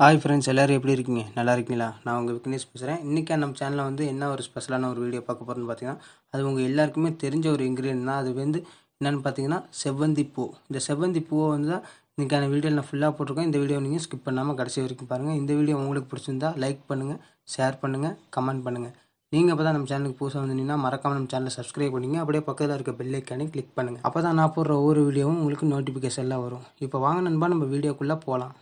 hi friends எல்லோரும் எப்படி இருக்கீங்க நல்லா இருக்கீங்களா நான் உங்கள் விக்னேஷ் பேசுகிறேன் இன்றைக்கி நம்ம சேனலில் வந்து என்ன ஒரு ஸ்பெஷலான ஒரு வீடியோ பார்க்க போகிறோன்னு பார்த்தீங்கன்னா அது உங்கள் எல்லாருக்குமே தெரிஞ்ச ஒரு இன்க்ரீடியன் தான் அது வந்து என்னென்னு பார்த்தீங்கன்னா செவ்வந்தி பூ இந்த செவ்வந்தி பூவை வந்து தான் இன்றைக்கான வீடியோ நான் ஃபுல்லாக போட்டிருக்கேன் இந்த வீடியோ நீங்கள் ஸ்கிப் பண்ணாமல் கடைசி வரைக்கும் பாருங்கள் இந்த வீடியோ உங்களுக்கு பிடிச்சிருந்தா லைக் பண்ணுங்கள் ஷேர் பண்ணுங்கள் கமெண்ட் பண்ணுங்கள் நீங்கள் அப்போ தான் நம்ம சேனலுக்கு புதுசாக வந்தீங்கன்னா மறக்காமல் நம்ம சேனலை சப்ஸ்கிரைப் பண்ணிங்க அப்படியே பக்கத்தில் இருக்க பெல்லைக்கானே கிளிக் பண்ணுங்கள் அப்போ தான் நான் போடுற ஒவ்வொரு வீடியோவும் உங்களுக்கு நோட்டிஃபிகேஷன்லாம் வரும் இப்போ வாங்க நண்பா நம்ம வீடியோக்குள்ளே போகலாம்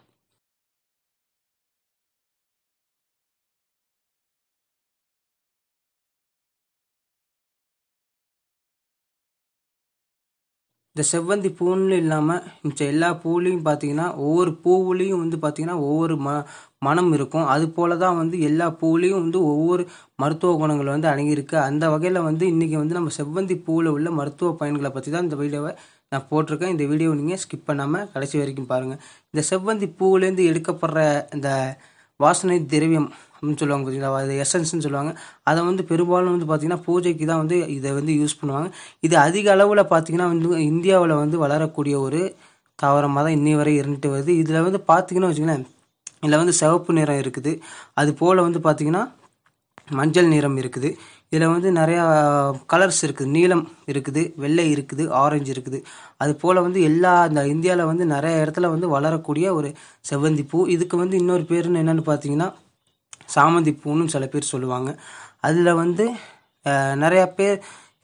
இந்த செவ்வந்தி பூன்னு இல்லாமல் மிச்ச எல்லா பூவிலையும் பார்த்தீங்கன்னா ஒவ்வொரு பூவுலேயும் வந்து பார்த்தீங்கன்னா ஒவ்வொரு ம மனம் இருக்கும் அது போல தான் வந்து எல்லா பூவிலையும் வந்து ஒவ்வொரு மருத்துவ குணங்கள் வந்து அடங்கியிருக்கு அந்த வகையில் வந்து இன்றைக்கி வந்து நம்ம செவ்வந்தி பூவில் உள்ள மருத்துவ பயன்களை பற்றி தான் இந்த வீடியோவை நான் போட்டிருக்கேன் இந்த வீடியோ நீங்கள் ஸ்கிப் பண்ணாமல் கடைசி வரைக்கும் பாருங்கள் இந்த செவ்வந்தி பூவிலேருந்து எடுக்கப்படுற இந்த வாசனை திரவியம் அப்படின்னு சொல்லுவாங்க பார்த்தீங்களா அது எசன்ஸ்ன்னு சொல்லுவாங்க அதை வந்து பெரும்பாலும் வந்து பார்த்திங்கன்னா பூஜைக்கு தான் வந்து இதை வந்து யூஸ் பண்ணுவாங்க இது அதிக அளவில் பார்த்திங்கன்னா வந்து இந்தியாவில் வந்து வளரக்கூடிய ஒரு தாவரமாக தான் இன்னி வரை இருந்துட்டு வருது இதில் வந்து பார்த்திங்கன்னா வச்சுக்கோங்களேன் இதில் வந்து சிவப்பு நிறம் இருக்குது அது போல் வந்து பார்த்திங்கன்னா மஞ்சள் நிறம் இருக்குது இதில் வந்து நிறையா கலர்ஸ் இருக்குது நீலம் இருக்குது வெள்ளை இருக்குது ஆரஞ்சு இருக்குது அது போல் வந்து எல்லா இந்த இந்தியாவில் வந்து நிறைய இடத்துல வந்து வளரக்கூடிய ஒரு செவ்வந்தி பூ இதுக்கு வந்து இன்னொரு பேருன்னு என்னென்னு பார்த்தீங்கன்னா சாமந்தி பூன்னு சில பேர் சொல்லுவாங்க அதில் வந்து நிறையா பேர்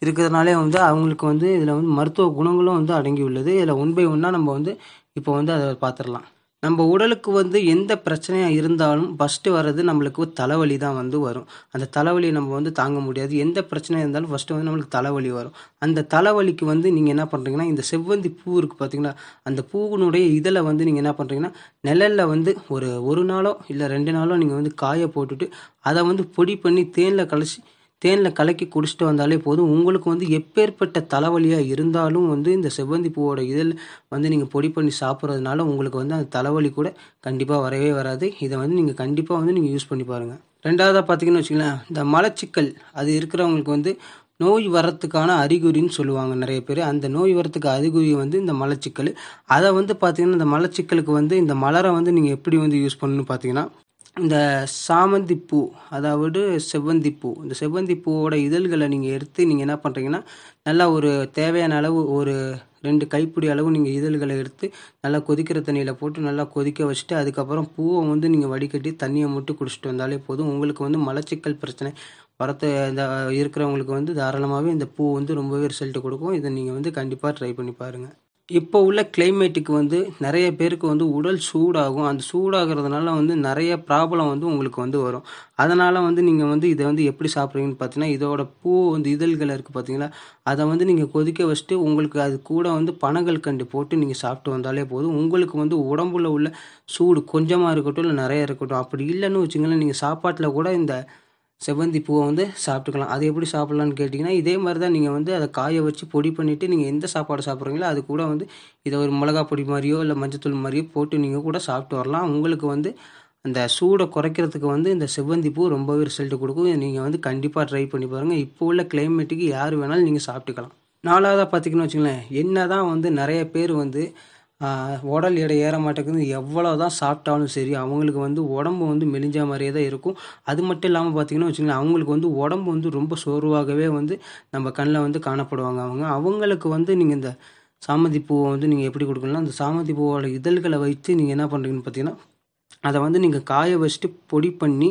இருக்கிறதுனாலே வந்து அவங்களுக்கு வந்து இதில் வந்து மருத்துவ குணங்களும் வந்து அடங்கி உள்ளது இதில் ஒன் பை ஒன்னாக நம்ம வந்து இப்போ வந்து அதை பார்த்துடலாம் நம்ம உடலுக்கு வந்து எந்த பிரச்சனையாக இருந்தாலும் ஃபஸ்ட்டு வர்றது நம்மளுக்கு தலைவலி தான் வந்து வரும் அந்த தலைவலி நம்ம வந்து தாங்க முடியாது எந்த பிரச்சனையாக இருந்தாலும் ஃபஸ்ட்டு வந்து நம்மளுக்கு தலைவலி வரும் அந்த தலைவலிக்கு வந்து நீங்கள் என்ன பண்ணுறீங்கன்னா இந்த செவ்வந்தி பூ இருக்குது பார்த்தீங்கன்னா அந்த பூவினுடைய இதில் வந்து நீங்கள் என்ன பண்ணுறீங்கன்னா நிழலில் வந்து ஒரு ஒரு நாளோ இல்லை ரெண்டு நாளோ நீங்கள் வந்து காய போட்டுட்டு அதை வந்து பொடி பண்ணி தேனில் கழிச்சு தேனில் கலக்கி குடிச்சிட்டு வந்தாலே போதும் உங்களுக்கு வந்து எப்பேற்பட்ட தலைவலியாக இருந்தாலும் வந்து இந்த செவ்வந்தி பூவோட இதில் வந்து நீங்கள் பொடி பண்ணி சாப்பிட்றதுனால உங்களுக்கு வந்து அந்த தலைவலி கூட கண்டிப்பாக வரவே வராது இதை வந்து நீங்கள் கண்டிப்பாக வந்து நீங்கள் யூஸ் பண்ணி பாருங்கள் ரெண்டாவதாக பார்த்தீங்கன்னு வச்சுக்கலாம் இந்த மலச்சிக்கல் அது இருக்கிறவங்களுக்கு வந்து நோய் வரத்துக்கான அறிகுறின்னு சொல்லுவாங்க நிறைய பேர் அந்த நோய் வரத்துக்கு அறிகுறி வந்து இந்த மலச்சிக்கல் அதை வந்து பார்த்தீங்கன்னா இந்த மலச்சிக்கலுக்கு வந்து இந்த மலரை வந்து நீங்கள் எப்படி வந்து யூஸ் பண்ணணும்னு பார்த்தீங்கன்னா இந்த சாமந்தி பூ அதாவது செவ்வந்தி பூ இந்த செவ்வந்தி பூவோட இதழ்களை நீங்கள் எடுத்து நீங்கள் என்ன பண்ணுறீங்கன்னா நல்லா ஒரு தேவையான அளவு ஒரு ரெண்டு கைப்பிடி அளவு நீங்கள் இதழ்களை எடுத்து நல்லா கொதிக்கிற தண்ணியில் போட்டு நல்லா கொதிக்க வச்சுட்டு அதுக்கப்புறம் பூவை வந்து நீங்கள் வடிகட்டி தண்ணியை மட்டும் குடிச்சிட்டு வந்தாலே போதும் உங்களுக்கு வந்து மலச்சிக்கல் பிரச்சனை வரத்து இந்த இருக்கிறவங்களுக்கு வந்து தாராளமாகவே இந்த பூ வந்து ரொம்பவே ரிசல்ட் கொடுக்கும் இதை நீங்கள் வந்து கண்டிப்பாக ட்ரை பண்ணி பாருங்கள் இப்போ உள்ள கிளைமேட்டுக்கு வந்து நிறைய பேருக்கு வந்து உடல் சூடாகும் அந்த சூடாகிறதுனால வந்து நிறைய ப்ராப்ளம் வந்து உங்களுக்கு வந்து வரும் அதனால் வந்து நீங்கள் வந்து இதை வந்து எப்படி சாப்பிட்றீங்கன்னு பார்த்தீங்கன்னா இதோட பூ வந்து இதழ்கள் இருக்குது பார்த்தீங்களா அதை வந்து நீங்கள் கொதிக்க வச்சுட்டு உங்களுக்கு அது கூட வந்து பனங்கள் கண்டு போட்டு நீங்கள் சாப்பிட்டு வந்தாலே போதும் உங்களுக்கு வந்து உடம்புல உள்ள சூடு கொஞ்சமாக இருக்கட்டும் இல்லை நிறையா இருக்கட்டும் அப்படி இல்லைன்னு வச்சுங்களேன் நீங்கள் சாப்பாட்டில் கூட இந்த செவ்வந்தி பூவை வந்து சாப்பிட்டுக்கலாம் அது எப்படி சாப்பிட்லான்னு கேட்டிங்கன்னா இதே மாதிரி தான் நீங்கள் வந்து அதை காய வச்சு பொடி பண்ணிவிட்டு நீங்கள் எந்த சாப்பாடு சாப்பிட்றீங்களோ அது கூட வந்து இதை ஒரு மிளகா பொடி மாதிரியோ இல்லை மஞ்சத்தூள் மாதிரியோ போட்டு நீங்கள் கூட சாப்பிட்டு வரலாம் உங்களுக்கு வந்து அந்த சூடை குறைக்கிறதுக்கு வந்து இந்த செவ்வந்தி பூ ரொம்பவே ரிசல்ட் கொடுக்கும் நீங்கள் வந்து கண்டிப்பாக ட்ரை பண்ணி பாருங்கள் இப்போ உள்ள கிளைமேட்டுக்கு யார் வேணாலும் நீங்கள் சாப்பிட்டுக்கலாம் நாலாவதாக பார்த்திங்கன்னு வச்சுங்களேன் என்ன தான் வந்து நிறைய பேர் வந்து உடல் எடை ஏற மாட்டேங்குது எவ்வளோ தான் சாப்பிட்டாலும் சரி அவங்களுக்கு வந்து உடம்பு வந்து மெலிஞ்ச மாதிரியே தான் இருக்கும் அது மட்டும் இல்லாமல் பார்த்தீங்கன்னா வச்சுக்கோங்களேன் அவங்களுக்கு வந்து உடம்பு வந்து ரொம்ப சோர்வாகவே வந்து நம்ம கண்ணில் வந்து காணப்படுவாங்க அவங்க அவங்களுக்கு வந்து நீங்கள் இந்த சாமந்தி பூவை வந்து நீங்கள் எப்படி கொடுக்கலாம் அந்த சாமந்தி பூவோட இதழ்களை வைத்து நீங்கள் என்ன பண்ணுறீங்கன்னு பார்த்தீங்கன்னா அதை வந்து நீங்கள் காய வச்சுட்டு பொடி பண்ணி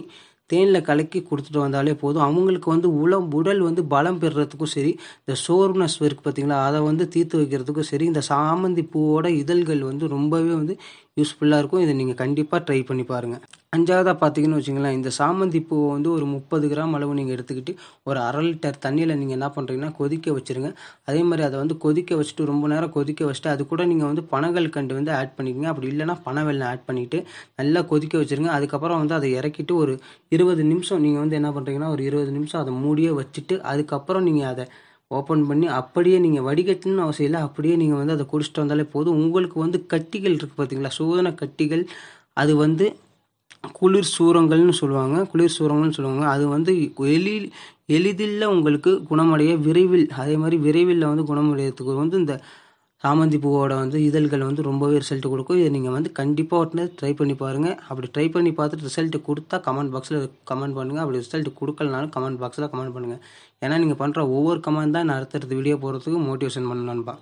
தேனில் கலக்கி கொடுத்துட்டு வந்தாலே போதும் அவங்களுக்கு வந்து உளம் உடல் வந்து பலம் பெறுறதுக்கும் சரி இந்த சோர்னஸ் இருக்குது பார்த்தீங்களா அதை வந்து தீர்த்து வைக்கிறதுக்கும் சரி இந்த சாமந்தி பூவோட இதழ்கள் வந்து ரொம்பவே வந்து யூஸ்ஃபுல்லாக இருக்கும் இதை நீங்கள் கண்டிப்பாக ட்ரை பண்ணி பாருங்கள் அஞ்சாவதாக பார்த்தீங்கன்னு வச்சுங்களேன் இந்த சாமந்தி பூவை வந்து ஒரு முப்பது கிராம் அளவு நீங்கள் எடுத்துக்கிட்டு ஒரு அரை லிட்டர் தண்ணியில் நீங்கள் என்ன பண்ணுறீங்கன்னா கொதிக்க வச்சுருங்க அதே மாதிரி அதை வந்து கொதிக்க வச்சுட்டு ரொம்ப நேரம் கொதிக்க வச்சுட்டு அது கூட நீங்கள் வந்து பனங்கள் கண்டு வந்து ஆட் பண்ணிக்கோங்க அப்படி இல்லைனா வெள்ளம் ஆட் பண்ணிவிட்டு நல்லா கொதிக்க வச்சுருங்க அதுக்கப்புறம் வந்து அதை இறக்கிட்டு ஒரு இருபது நிமிஷம் நீங்கள் வந்து என்ன பண்ணுறீங்கன்னா ஒரு இருபது நிமிஷம் அதை மூடியே வச்சுட்டு அதுக்கப்புறம் நீங்கள் அதை ஓப்பன் பண்ணி அப்படியே நீங்கள் வடிகட்டணும்னு அவசியம் இல்லை அப்படியே நீங்கள் வந்து அதை குடிச்சிட்டு வந்தாலே போதும் உங்களுக்கு வந்து கட்டிகள் இருக்குது பார்த்தீங்களா சோதனை கட்டிகள் அது வந்து குளிர் சூரங்கள்னு சொல்லுவாங்க குளிர் சூரங்கள்னு சொல்லுவாங்க அது வந்து எளி எளிதில் உங்களுக்கு குணமடைய விரைவில் அதே மாதிரி விரைவில் வந்து குணமடைகிறதுக்கு வந்து இந்த சாமந்தி பூவோட வந்து இதழ்கள் வந்து ரொம்பவே ரிசல்ட் கொடுக்கும் இதை நீங்கள் வந்து கண்டிப்பாக உடனே ட்ரை பண்ணி பாருங்கள் அப்படி ட்ரை பண்ணி பார்த்துட்டு ரிசல்ட் கொடுத்தா கமெண்ட் பாக்ஸில் கமெண்ட் பண்ணுங்கள் அப்படி ரிசல்ட் கொடுக்கலனாலும் கமெண்ட் பாக்ஸில் கமெண்ட் பண்ணுங்கள் ஏன்னா நீங்கள் பண்ணுற ஒவ்வொரு கமெண்ட் தான் நான் வீடியோ போகிறதுக்கு மோட்டிவேஷன் பண்ணணும்பா